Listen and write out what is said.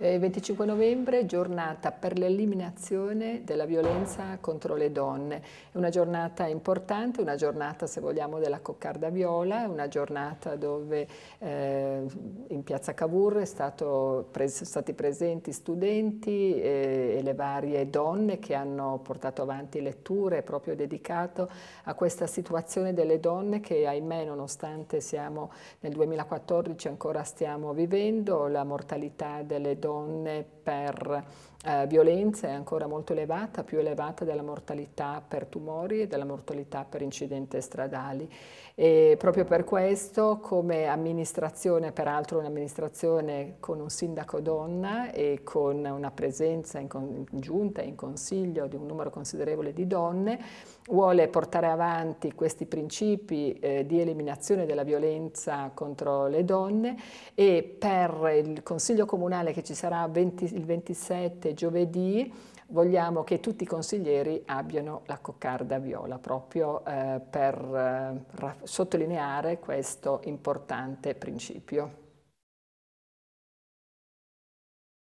25 eh, novembre, giornata per l'eliminazione della violenza contro le donne. È una giornata importante, una giornata se vogliamo della coccarda viola, una giornata dove eh, in piazza Cavour sono pres stati presenti studenti eh, e le varie donne che hanno portato avanti letture proprio dedicato a questa situazione delle donne che ahimè nonostante siamo nel 2014 ancora stiamo vivendo, la mortalità delle donne donne per eh, violenza è ancora molto elevata, più elevata della mortalità per tumori e della mortalità per incidenti stradali. E proprio per questo come amministrazione, peraltro un'amministrazione con un sindaco donna e con una presenza in, con, in giunta, in consiglio di un numero considerevole di donne, vuole portare avanti questi principi eh, di eliminazione della violenza contro le donne e per il Consiglio Comunale che ci sarà 20, il 27 giovedì, vogliamo che tutti i consiglieri abbiano la coccarda viola proprio eh, per eh, sottolineare questo importante principio.